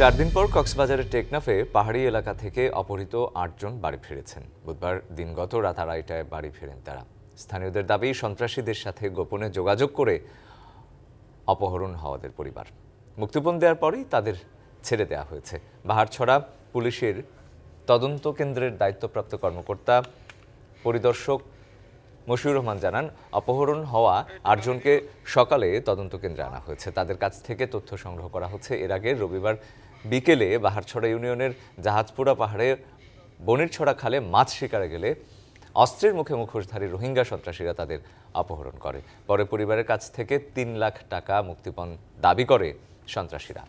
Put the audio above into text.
চার দিন পর কক্সবাজারের টেকনাফে পাহাড়ি এলাকা থেকে অপহৃত আটজন বাড়ি ফিরেছেন বুধবার দিনগত রাত আড়াইটায় বাড়ি ফেরেন তারা স্থানীয়দের দাবি সন্ত্রাসীদের সাথে গোপনে যোগাযোগ করে অপহরণ হওয়াদের পরিবার মুক্তিপণ দেওয়ার পরই তাদের ছেড়ে দেওয়া হয়েছে বাহারছড়া পুলিশের তদন্ত কেন্দ্রের দায়িত্বপ্রাপ্ত কর্মকর্তা পরিদর্শক মশিউর রহমান জানান অপহরণ হওয়া আটজনকে সকালে তদন্ত কেন্দ্রে আনা হয়েছে তাদের কাছ থেকে তথ্য সংগ্রহ করা হচ্ছে এর আগে রবিবার বিকেলে বাহারছড়া ইউনিয়নের জাহাজপুরা পাহাড়ে বনের ছড়া খালে মাছ শিকারে গেলে অস্ত্রের মুখে মুখোশধারী রোহিঙ্গা সন্ত্রাসীরা তাদের অপহরণ করে পরে পরিবারের কাছ থেকে তিন লাখ টাকা মুক্তিপণ দাবি করে সন্ত্রাসীরা